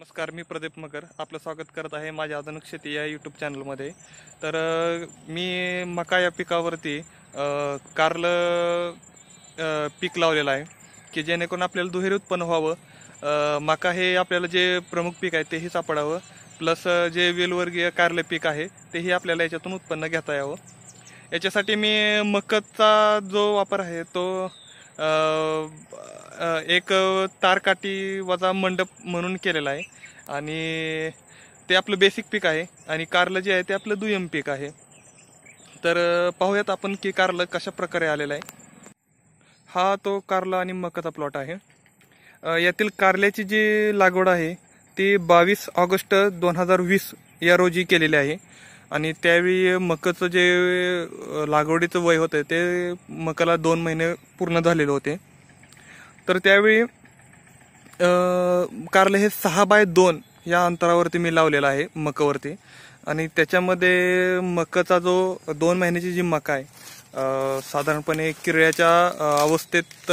नमस्कार मी प्रदीप मकर आपलं स्वागत करत आहे माझ्या आधुनिक शेती या यूट्यूब चॅनलमध्ये तर मी मका या पिकावरती कारल पीक लावलेलं आहे की जेणेकरून आपल्याला दुहेरी उत्पन्न व्हावं मका हे आपल्याला जे प्रमुख पीक आहे तेही सापडावं प्लस जे वेलवर्गीय कारलं पीक आहे तेही आपल्याला याच्यातून उत्पन्न घेता यावं याच्यासाठी मी मकचा जो वापर आहे तो एक तारकाटी वजा मंडप म्हणून केलेला आहे आणि ते आपलं बेसिक पीक आहे आणि कारलं जे आहे ते आपलं दुय्यम पीक आहे तर पाहूयात आपण की कारलं कशा प्रकारे आलेलं आहे हा तो कारला आणि मकाचा प्लॉट आहे यातील कारल्याची जी लागवड आहे ती बावीस ऑगस्ट दोन हजार वीस या रोजी केलेली आहे आणि त्यावेळी मकाचं जे लागवडीचं वय होतं ते मकाला दोन महिने पूर्ण झालेले होते तर त्यावेळी कारले हे सहा बाय दोन या अंतरावरती मी लावलेलं आहे मकवरती आणि त्याच्यामध्ये मकाचा जो दोन महिन्याची जी मका आहे साधारणपणे किरळ्याच्या अवस्थेत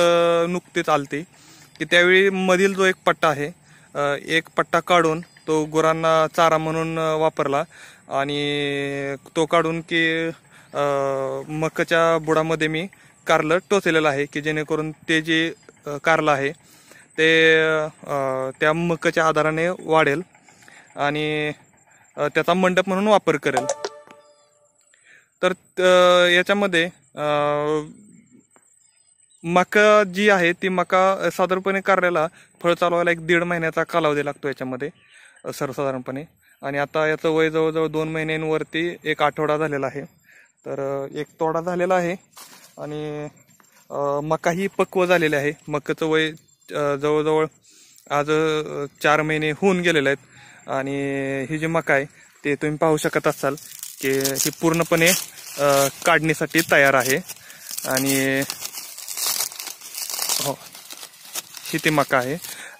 नुकतीच चालते की त्यावेळी मधील जो एक पट्टा आहे एक पट्टा काढून तो गुरांना चारा म्हणून वापरला आणि तो काढून की मकाच्या बुडामध्ये मी कारलं टोचलेलं आहे की जेणेकरून ते जे कारलं आहे ते त्या मकाच्या आधाराने वाढेल आणि त्याचा मंडप म्हणून वापर करेल तर याच्यामध्ये मका जी आहे ती मका साधारणपणे कारल्याला फळ चालवायला एक दीड महिन्याचा कालावधी लागतो याच्यामध्ये सर्वसाधारणपणे आणि आता याचं वय जवळजवळ दोन महिन्यांवरती एक आठवडा झालेला आहे तर एक तोडा झालेला आहे आणि मकाही पक्व झालेली आहे मकाचं वय जवळजवळ आज चार महिने होऊन गेलेले आहेत आणि ही जी मका आहे ते तुम्ही पाहू शकत असाल की ही पूर्णपणे काढण्यासाठी तयार आहे आणि हो ही ती मका आहे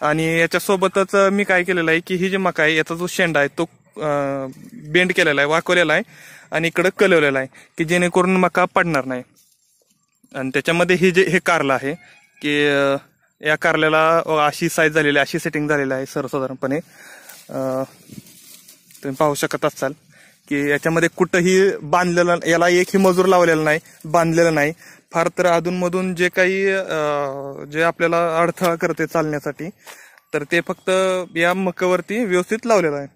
आणि याच्यासोबतच मी काय केलेलं आहे की ही जी मका आहे याचा जो शेंडा आहे तो बेंड केलेला आहे वाकवलेला आहे आणि इकडं कलवलेला आहे की जेणेकरून मका पडणार नाही आणि त्याच्यामध्ये हे जे हे कारलं आहे की या कारल्याला अशी साईज झालेली अशी सेटिंग झालेली आहे सर्वसाधारणपणे तुम्ही पाहू शकत असाल की याच्यामध्ये कुठंही बांधलेलं याला एकही मजूर लावलेला नाही बांधलेलं नाही फार तर अधूनमधून जे काही जे आपल्याला अडथळा करते चालण्यासाठी तर ते फक्त या मकावरती व्यवस्थित लावलेलं आहे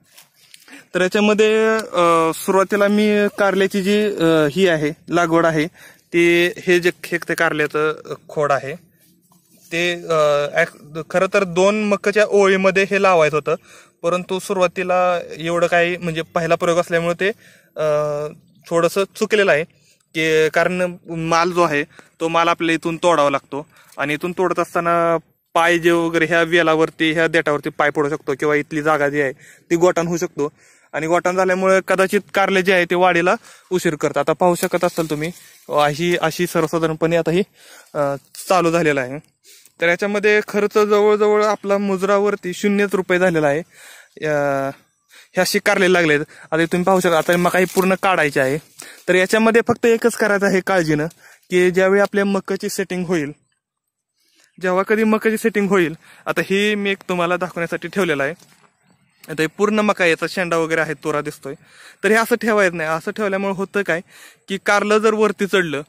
तर याच्यामध्ये सुरुवातीला मी कारल्याची जी ही आहे लागवड आहे ते हे जे ते कारल्याचं खोड आहे ते खरं तर दोन मक्कच्या ओळीमध्ये हे लावायचं होतं परंतु सुरुवातीला एवढं काही म्हणजे पहिला प्रयोग असल्यामुळे ते थोडंसं चुकलेलं आहे की कारण माल जो आहे तो माल आपल्या इथून तोडावा लागतो आणि इथून तोडत असताना पाय जे वगैरे ह्या वेलावरती ह्या देटावरती पाय पडू शकतो किंवा इथली जागा जी आहे ती गोटान होऊ शकतो आणि गोठण झाल्यामुळे कदाचित कारले जे आहे ते वाढीला उशीर करतात आता पाहू शकत असाल तुम्ही अशी अशी सर्वसाधारणपणे आता ही चालू झालेलं आहे तर याच्यामध्ये खर्च जवळजवळ आपला मुजरावरती शून्यच रुपये झालेला आहे ह्या शिकारले लागलेत आता तुम्ही पाहू शकता आता मका ही पूर्ण काढायचे आहे तर याच्यामध्ये फक्त एकच करायचं आहे काळजीनं की ज्यावेळी आपल्या मकाची सेटिंग होईल जेव्हा कधी मकाची सेटिंग होईल आता ही मी एक तुम्हाला दाखवण्यासाठी ठेवलेला आहे आता हे पूर्ण मका याचा शेंडा वगैरे आहे तोरा दिसतोय तर हे असं ठेवायचं नाही असं ठेवल्यामुळे होतं काय की कारलं जर वरती चढलं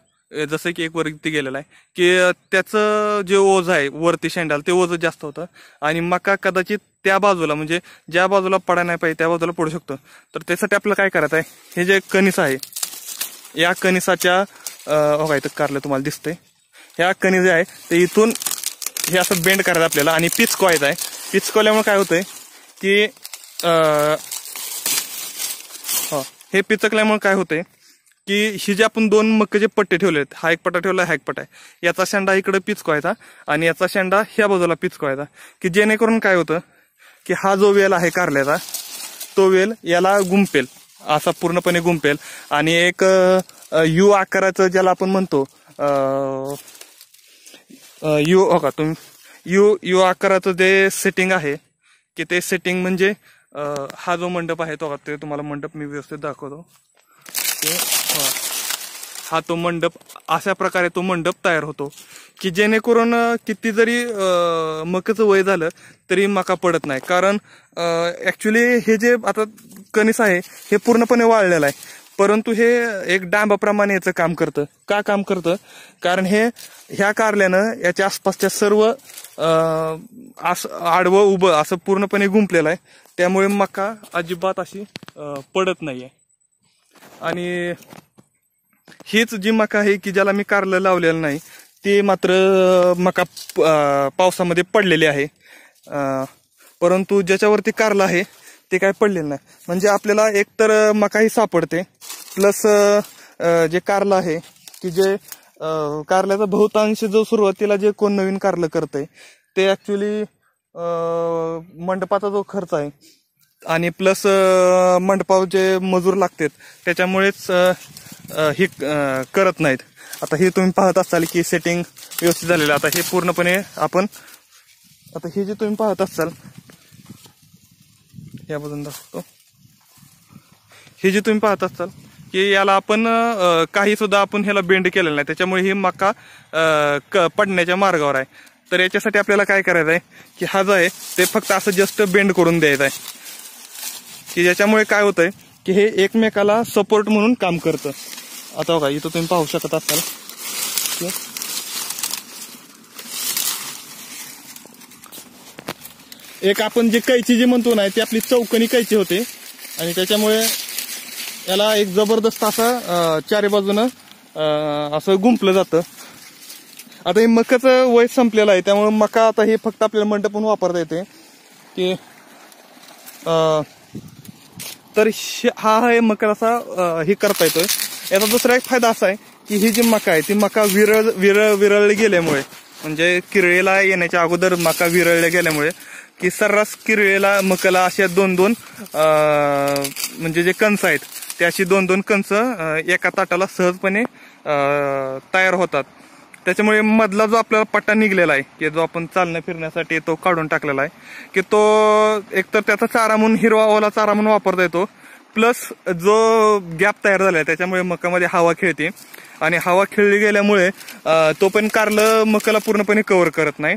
जसं की एक वरती गेलेलं आहे की त्याचं जे ओझ आहे वरती शेंडाल ते ओझ जास्त होतं आणि मका कदाचित त्या बाजूला म्हणजे ज्या बाजूला पडा नाही पाहिजे त्या बाजूला पडू शकतो तर त्यासाठी आपलं काय करायचं आहे हे जे कणीस आहे या कणिसाच्या काय तर कारलं तुम्हाला दिसतंय ह्या कणिस जे आहे ते इथून हे असं बेंड करायचं आपल्याला आणि पिचकवायचं आहे पिचकवल्यामुळे काय होतंय की हे पिचकल्यामुळे काय होते की ही जे आपण दोन मक्क जे पट्टे ठेवले आहेत हा एक पट्टा ठेवला हा एक पट्टा आहे याचा शेंडा इकडे पिचकवायचा आणि याचा शेंडा ह्या बाजूला पिचकवायचा की जेणेकरून काय होतं की हा जो वेल आहे कारल्याचा तो वेल याला गुंपेल असा पूर्णपणे गुंपेल आणि एक यू आकाराचं ज्याला आपण म्हणतो यू हो का तुम्ही यू यू आकाराचं जे सेटिंग आहे की ते सेटिंग म्हणजे हा जो मंडप आहे तो ते तुम्हाला मंडप मी व्यवस्थित दाखवतो हा तो मंडप अशा प्रकारे तो मंडप तयार होतो की जेणेकरून किती जरी मकाचं वय झालं तरी मका पडत नाही कारण ॲक्च्युली हे जे आता कणीस आहे हे पूर्णपणे वाळलेलं आहे परंतु हे एक डांबाप्रमाणे याचं काम करतं का काम करतं कारण हे ह्या कारल्यानं याच्या आसपासच्या सर्व असं आडवं उभं असं पूर्णपणे गुंपलेलं आहे त्यामुळे मका अजिबात अशी पडत नाही आहे आणि हीच जी मका आहे की ज्याला मी कारलं लावलेलं नाही ते मात्र मका पावसामध्ये पडलेले आहे परंतु ज्याच्यावरती कारलं आहे ते काय पडलेलं नाही म्हणजे आपल्याला एकतर मकाही सापडते प्लस जे कारलं आहे की जे कारल्याचा बहुतांश जो सुरुवातीला जे कोण नवीन कारलं आहे ते ॲक्च्युली मंडपाचा जो खर्च आहे आणि प्लस मंडपावर जे मजूर लागतात त्याच्यामुळेच हे करत नाहीत आता हे तुम्ही पाहत असाल की सेटिंग व्यवस्थित झालेलं आता हे पूर्णपणे आपण आता हे जे तुम्ही पाहत असाल याबद्दल दाखवतो हे जे तुम्ही पाहत असाल की याला आपण काही सुद्धा आपण ह्याला बेंड केलेला नाही त्याच्यामुळे ही मक्का पडण्याच्या मार्गावर आहे तर याच्यासाठी आपल्याला काय करायचं आहे की हा जो आहे ते फक्त असं जस्ट बेंड करून द्यायचं आहे की ज्याच्यामुळे काय होतंय की हे एकमेकाला सपोर्ट म्हणून काम करतं आता बघा इथं तुम्ही पाहू शकत असाल एक आपण जे कैची जी म्हणतो ना ती आपली चौकणी कैची होते आणि त्याच्यामुळे याला एक जबरदस्त असा चारी बाजूनं असं गुंपलं जातं आता हे मकाचं वय संपलेलं आहे त्यामुळे मका आता हे फक्त आपल्याला मंडपून वापरता येते की तर हा हे मका असा हे करता येतोय याचा दुसरा एक फायदा असा आहे की ही जी मका आहे ती मका विरळ विरळ विरळ गेल्यामुळे म्हणजे किरळेला येण्याच्या अगोदर मका विरळल्या गेल्यामुळे की सर्रास किरळेला मकाला अशा दोन दोन म्हणजे जे कंस आहेत ते अशी दोन दोन कंच एका ताटाला सहजपणे तयार होतात त्याच्यामुळे मधला जो आपल्याला पट्टा निघलेला आहे की जो आपण चालणं फिरण्यासाठी तो काढून टाकलेला आहे की तो एकतर त्याचा चारा म्हणून हिरवा ओला चारा म्हणून वापरता येतो प्लस जो गॅप तयार झाला आहे त्याच्यामुळे मकामध्ये हवा खेळते आणि हवा खेळली गेल्यामुळे तो पण कारलं मकाला पूर्णपणे कव्हर करत नाही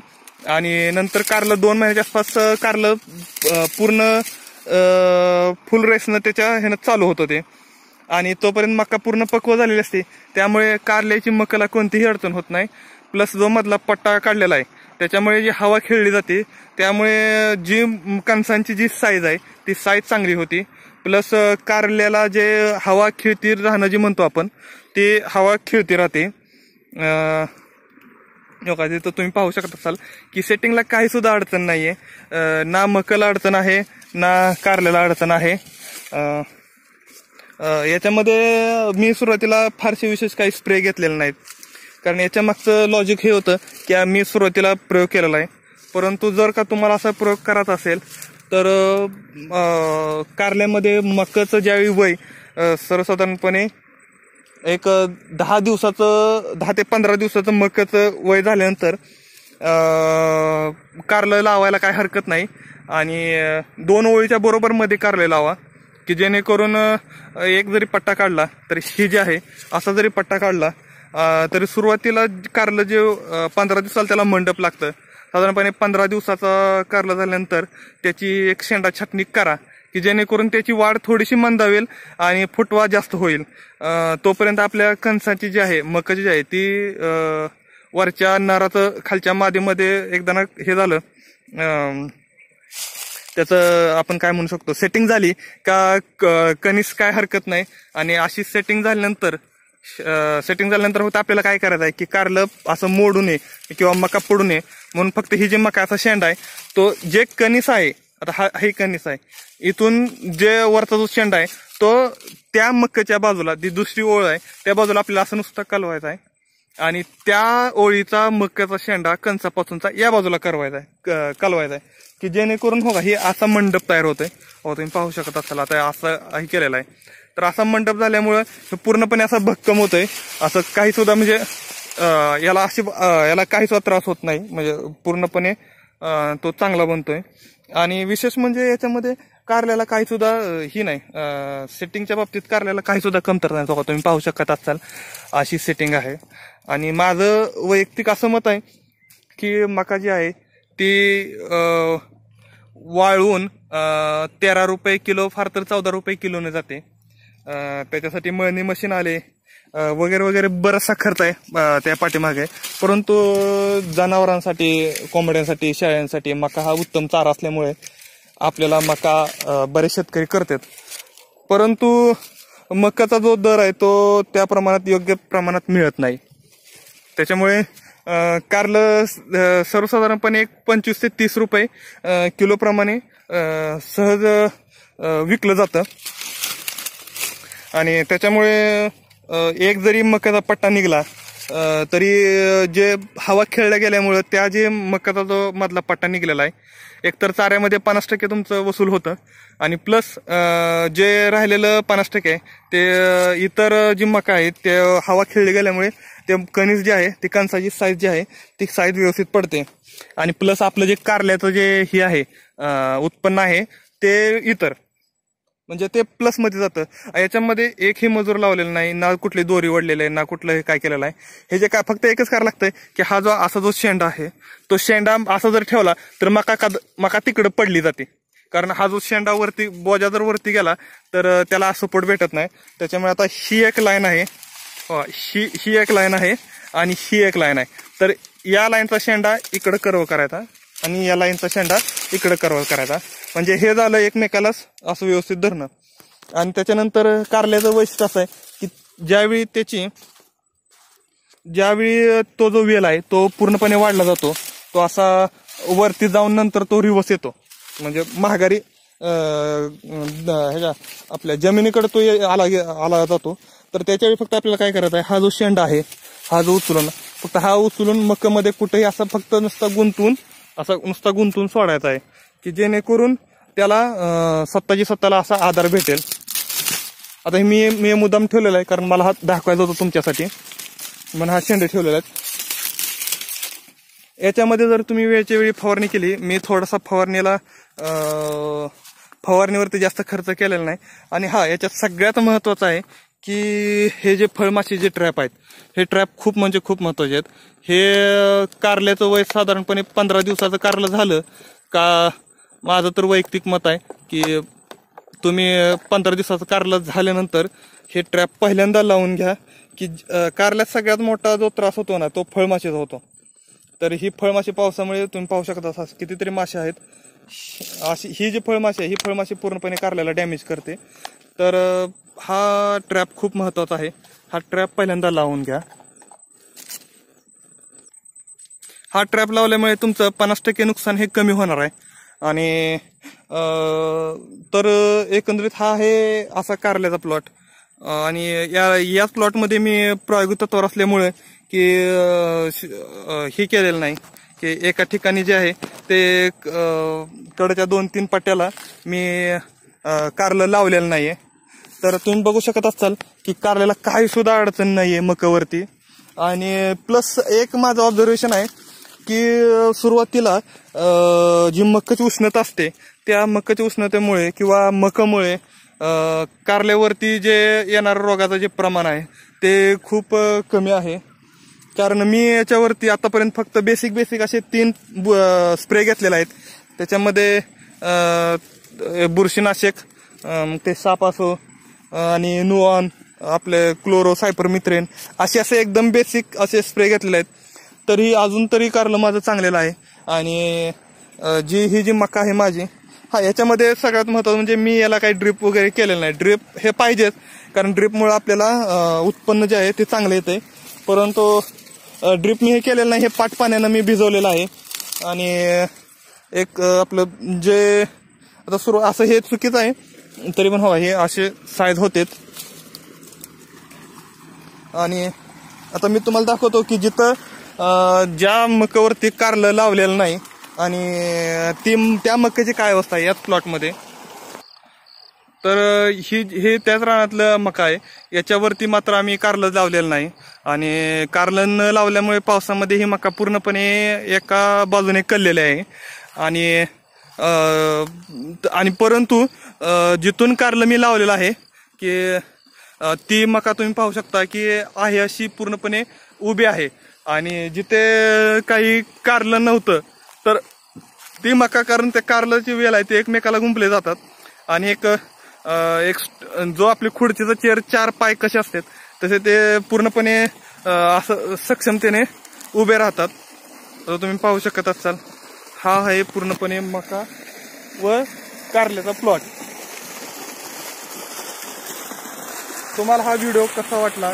आणि नंतर कारलं दोन महिन्याच्या आसपास कारलं पूर्ण फुल रेसनं त्याच्या ह्यानं चालू होतं ते आणि तोपर्यंत मका पूर्ण पक्व झालेली असते त्यामुळे कारल्याची मकाला कोणतीही अडचण होत नाही प्लस जो मधला पट्टा काढलेला आहे त्याच्यामुळे जी हवा खेळली जाते त्यामुळे जी कणसांची जी साईज आहे ती साईज चांगली होती प्लस कारल्याला जे हवा खिळती राहणं जी म्हणतो आपण ती हवा खिळती राहते का तर तुम्ही पाहू शकत असाल की सेटिंगला काही सुद्धा अडचण नाही आहे ना मकला अडचण आहे ना कारल्याला अडचण आहे याच्यामध्ये मी सुरुवातीला फारसे विशेष काही स्प्रे घेतलेले नाहीत कारण याच्या मागचं लॉजिक हे होतं की मी सुरुवातीला प्रयोग केलेला आहे परंतु जर का तुम्हाला असा प्रयोग करायचा असेल तर कारल्यामध्ये मकचं ज्यावेळी वय सर्वसाधारणपणे एक दहा दिवसाचं दहा ते पंधरा दिवसाचं मकाचं वय झाल्यानंतर कारलं लावायला काय हरकत नाही आणि दोन ओळीच्या मध्ये कारले लावा की जेणेकरून एक जरी पट्टा काढला तरी ही जे आहे असा जरी पट्टा काढला तरी सुरुवातीला कारलं जे पंधरा दिवसाला त्याला मंडप लागतं साधारणपणे पंधरा दिवसाचा कारलं झाल्यानंतर त्याची एक शेंडा छाटणी करा की जेणेकरून त्याची वाढ थोडीशी मंदावेल आणि फुटवा जास्त होईल तोपर्यंत आपल्या कणसाची जी आहे मकाची जी आहे ती वरच्या नराचं खालच्या मादीमध्ये एकदा ना हे झालं त्याचं आपण काय म्हणू शकतो सेटिंग झाली का कणीस काय हरकत नाही आणि अशी सेटिंग झाल्यानंतर सेटिंग झाल्यानंतर होतं आपल्याला काय करायचं आहे की कारलं असं मोडू नये किंवा मका पडू नये म्हणून फक्त ही जी मकाचा शेंड आहे तो जे कणीस आहे आता हा हे कणीस आहे इथून जे वरचा जो शेंडा आहे तो त्या मक्काच्या बाजूला जी दुसरी ओळ आहे त्या बाजूला आपल्याला असं नुसतं कलवायचं आहे आणि त्या ओळीचा मक्क्याचा शेंडा कंचापासूनचा या बाजूला करवायचा आहे कलवायचा आहे की जेणेकरून हो का हे असा मंडप तयार होतोय हो तुम्ही पाहू शकत असाल आता असं हे केलेलं आहे तर असा मंडप झाल्यामुळं पूर्णपणे असा भक्कम होतोय असं काही सुद्धा म्हणजे याला अशी याला काही त्रास होत नाही म्हणजे पूर्णपणे तो चांगला बनतोय आणि विशेष म्हणजे याच्यामध्ये कारल्याला काही सुद्धा ही नाही सेटिंगच्या बाबतीत कारल्याला काही सुद्धा कमतरता नाही तुम्ही पाहू शकत असाल अशी सेटिंग आहे आणि माझं वैयक्तिक असं मत आहे की मका जी आहे ती वाळून तेरा रुपये किलो फार तर चौदा रुपये किलोने जाते त्याच्यासाठी मळणी मशीन आले वगैरे वगैरे बराचसा खर्च आहे त्या पाठीमागे परंतु जनावरांसाठी कोंबड्यांसाठी शेळ्यांसाठी मका हा उत्तम चारा असल्यामुळे आपल्याला मका बरेच शेतकरी करतात परंतु मकाचा जो दर आहे तो त्या प्रमाणात योग्य प्रमाणात मिळत नाही त्याच्यामुळे कारलं सर्वसाधारणपणे एक पंचवीस ते तीस रुपये किलोप्रमाणे सहज विकलं जातं आणि त्याच्यामुळे एक जरी मकाचा पट्टा निघला तरी जे हवा खेळल्या गेल्यामुळं त्या जे मकाचा जो मधला पट्टा निघलेला आहे एकतर चाऱ्यामध्ये पन्नास टक्के तुमचं वसूल होतं आणि प्लस जे राहिलेलं पन्नास टक्के आहे ते इतर जी मका आहे ते हवा खेळली गेल्यामुळे ते कणीस जे आहे ते कणसाची साईज जी आहे ती साईज व्यवस्थित पडते आणि प्लस आपलं जे कारल्याचं जे हे आहे उत्पन्न आहे ते इतर म्हणजे ते प्लसमध्ये जातं याच्यामध्ये एकही मजूर लावलेलं नाही ना कुठली दोरी वडलेली आहे ना कुठलं हे काय केलेलं आहे हे जे काय फक्त एकच करायला लागतंय की हा जो असा जो शेंडा आहे तो शेंडा असा जर ठेवला तर मका का मका तिकडं पडली जाते कारण हा जो शेंडा वरती बोजा जर वरती गेला तर त्याला सपोर्ट भेटत नाही त्याच्यामुळे आता ही एक लाईन आहे हो, ही ही एक लाईन आहे आणि ही एक लाईन आहे तर या लाईनचा शेंडा इकडं कर्व करायचा आणि या लाईनचा शेंडा इकडं कर्व करायचा म्हणजे हे झालं एकमेकालाच असं व्यवस्थित धरणं आणि त्याच्यानंतर कारल्याचं वैशिष्ट्य असं आहे की ज्यावेळी त्याची ज्यावेळी तो जो वेल आहे तो पूर्णपणे वाढला जातो तो असा वरती जाऊन नंतर तो रिवर्स येतो म्हणजे महागारी ह्याच्या आपल्या जमिनीकडे तो आला आला जातो तर त्याच्यावेळी फक्त आपल्याला काय करायचं आहे हा जो शेंड आहे हा जो उचलून फक्त हा उचलून मक्कामध्ये कुठेही असा फक्त नुसता गुंतून असा नुसता गुंतून सोडायचा आहे की जेणेकरून त्याला सत्ताची सत्ताला असा आधार भेटेल आता हे मी मी मुद्दाम ठेवलेला आहे कारण मला हा दाखवायचा होता तुमच्यासाठी म्हणून हा शेंडे ठेवलेला आहे याच्यामध्ये जर तुम्ही वेळच्या वेळी फवारणी केली मी थोडासा फवारणीला फवारणीवरती जास्त खर्च केलेला नाही आणि हा याच्यात सगळ्यात महत्वाचं आहे की हे जे फळमाशी जे ट्रॅप आहेत हे ट्रॅप खूप म्हणजे खूप महत्त्वाचे आहेत हे कारल्याचं वय साधारणपणे पंधरा दिवसाचं कारलं झालं का माझं तर वैयक्तिक मत आहे की तुम्ही पंधरा दिवसाचं कारला झाल्यानंतर हे ट्रॅप पहिल्यांदा लावून घ्या की कारल्यात सगळ्यात मोठा जो त्रास होतो ना तो फळमाशीचा होतो तर ही फळमाशी पावसामुळे तुम्ही पाहू शकता असा कितीतरी मासे आहेत अशी ही जी फळमाशी आहे ही फळमाशी पूर्णपणे कारल्याला डॅमेज करते तर हा ट्रॅप खूप महत्वाचा आहे हा ट्रॅप पहिल्यांदा लावून घ्या हा ट्रॅप लावल्यामुळे तुमचं पन्नास टक्के नुकसान हे कमी होणार आहे आणि तर एकंदरीत हा आहे असा कारल्याचा प्लॉट आणि या याच प्लॉटमध्ये मी प्रायोगिक तत्वावर असल्यामुळे की हे केलेलं नाही की एका ठिकाणी जे आहे ते कडच्या दोन तीन पट्ट्याला मी कारलं लावलेलं नाही आहे तर तुम्ही बघू शकत असाल की कारल्याला काही सुद्धा अडचण नाही आहे मकवरती आणि प्लस एक माझं ऑब्झर्वेशन आहे की सुरुवातीला जी मक्काची उष्णता असते त्या मक्काच्या उष्णतेमुळे किंवा मकामुळे कारल्यावरती जे येणाऱ्या रोगाचं जे प्रमाण आहे ते खूप कमी आहे कारण मी याच्यावरती आतापर्यंत फक्त बेसिक बेसिक असे तीन स्प्रे घेतलेले आहेत त्याच्यामध्ये बुरशीनाशक ते साप असो आणि नुआन आपले क्लोरो सायपरमित्रेन असे असे एकदम बेसिक असे स्प्रे घेतलेले आहेत तरी अजून तरी कारलं माझं चांगलेलं आहे आणि जी ही जी मका आहे माझी हा याच्यामध्ये सगळ्यात महत्त्वाचं म्हणजे मी याला काही ड्रिप वगैरे केलेलं नाही ड्रिप हे पाहिजेच कारण ड्रिपमुळं आपल्याला उत्पन्न जे आहे ते चांगलं येते परंतु ड्रिप मी हे केलेलं नाही हे पाटपाण्यानं मी भिजवलेलं आहे आणि एक आपलं जे आता सुरू असं हे चुकीचं आहे तरी पण हवा हो, हे असे साईज होते आणि आता मी तुम्हाला दाखवतो की जिथं ज्या मकावरती कारलं लावलेलं नाही आणि ती त्या मक्याची काय अवस्था आहे याच प्लॉटमध्ये तर ही हे त्याच रानातलं मका आहे याच्यावरती मात्र आम्ही कारलं लावलेलं नाही आणि कारलं न लावल्यामुळे पावसामध्ये ही मका पूर्णपणे एका बाजूने कललेले आहे आणि आणि परंतु जिथून कारलं मी लावलेलं आहे की ती मका तुम्ही पाहू शकता की आहे अशी पूर्णपणे उभी आहे आणि जिथे काही कारलं नव्हतं तर ती मका कारण त्या कारलाची वेल आहे ते एकमेकाला गुंपले जातात आणि एक एक जो आपली खुर्चीचा चेअर चार पाय कसे असतात तसे ते पूर्णपणे असं सक्षमतेने उभे राहतात तर तुम्ही पाहू शकत असाल हा आहे पूर्णपणे मका व कारल्याचा प्लॉट तुम्हाला हा व्हिडिओ कसा वाटला